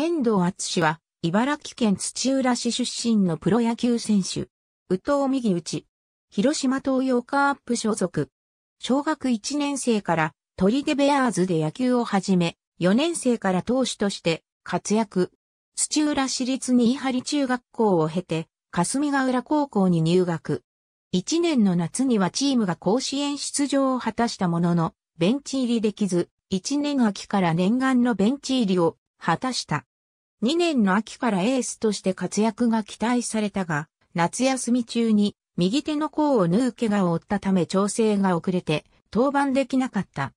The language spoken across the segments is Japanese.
遠藤厚は、茨城県土浦市出身のプロ野球選手。宇藤右打広島東洋カープ所属。小学1年生からリデベアーズで野球を始め、4年生から投手として活躍。土浦市立新張中学校を経て、霞ヶ浦高校に入学。1年の夏にはチームが甲子園出場を果たしたものの、ベンチ入りできず、1年秋から念願のベンチ入りを果たした。2年の秋からエースとして活躍が期待されたが、夏休み中に右手の甲を縫う怪我を負ったため調整が遅れて登板できなかった。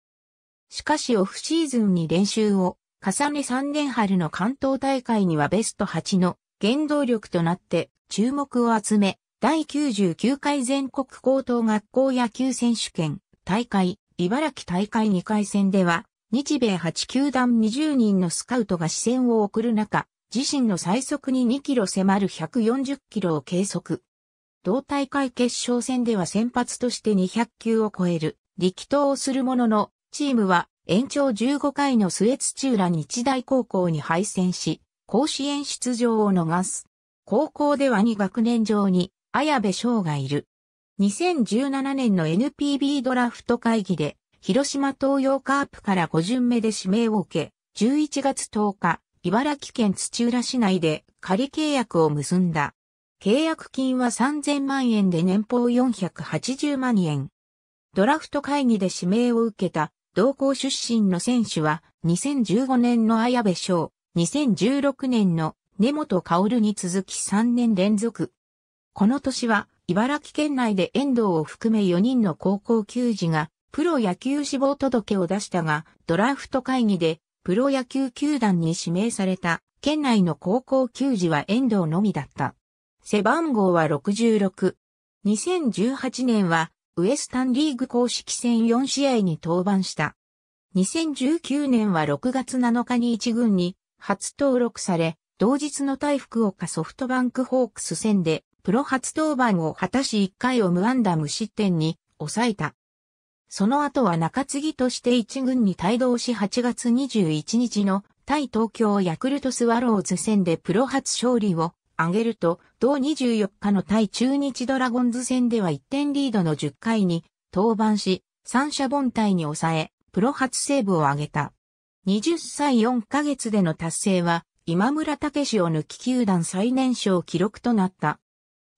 しかしオフシーズンに練習を重ね3年春の関東大会にはベスト8の原動力となって注目を集め、第99回全国高等学校野球選手権大会、茨城大会2回戦では日米8球団20人のスカウトが視線を送る中、自身の最速に2キロ迫る140キロを計測。同大会決勝戦では先発として200球を超える力投をするものの、チームは延長15回の末土浦日大高校に敗戦し、甲子園出場を逃す。高校では2学年上に綾部翔がいる。2017年の NPB ドラフト会議で広島東洋カープから5巡目で指名を受け、11月10日、茨城県土浦市内で仮契約を結んだ。契約金は3000万円で年俸480万円。ドラフト会議で指名を受けた同校出身の選手は2015年の綾部翔、2016年の根本薫に続き3年連続。この年は茨城県内で遠藤を含め4人の高校球児がプロ野球志望届を出したが、ドラフト会議でプロ野球球団に指名された県内の高校球児は遠藤のみだった。背番号は66。2018年はウエスタンリーグ公式戦4試合に登板した。2019年は6月7日に1軍に初登録され、同日の対福岡ソフトバンクホークス戦でプロ初登板を果たし1回を無安打無失点に抑えた。その後は中継ぎとして一軍に帯同し8月21日の対東京ヤクルトスワローズ戦でプロ初勝利を挙げると、同24日の対中日ドラゴンズ戦では1点リードの10回に登板し、三者凡退に抑え、プロ初セーブを挙げた。20歳4ヶ月での達成は、今村武史を抜き球団最年少記録となった。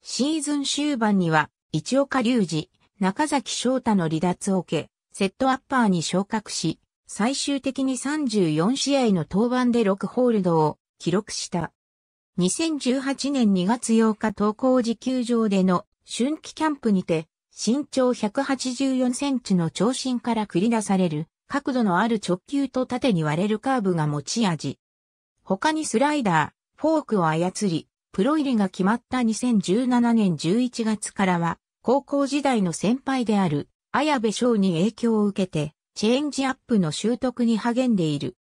シーズン終盤には、一岡隆二、中崎翔太の離脱を受け、セットアッパーに昇格し、最終的に34試合の登板で6ホールドを記録した。2018年2月8日投稿時球場での春季キャンプにて、身長184センチの長身から繰り出される、角度のある直球と縦に割れるカーブが持ち味。他にスライダー、フォークを操り、プロ入りが決まった2017年11月からは、高校時代の先輩である綾部翔に影響を受けて、チェンジアップの習得に励んでいる。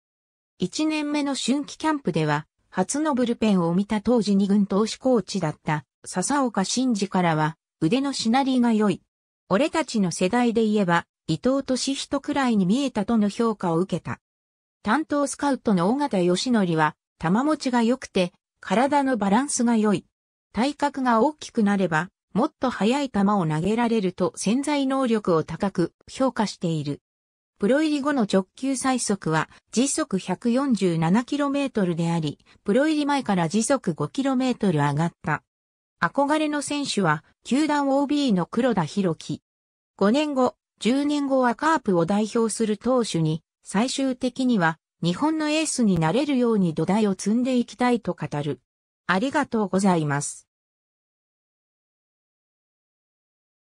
1年目の春季キャンプでは、初のブルペンを見た当時二軍投手コーチだった笹岡慎二からは、腕のシナリが良い。俺たちの世代で言えば、伊藤敏人くらいに見えたとの評価を受けた。担当スカウトの尾形義則は、玉持ちが良くて、体のバランスが良い。体格が大きくなれば、もっと速い球を投げられると潜在能力を高く評価している。プロ入り後の直球最速は時速 147km であり、プロ入り前から時速 5km 上がった。憧れの選手は、球団 OB の黒田博樹。5年後、10年後はカープを代表する投手に、最終的には日本のエースになれるように土台を積んでいきたいと語る。ありがとうございます。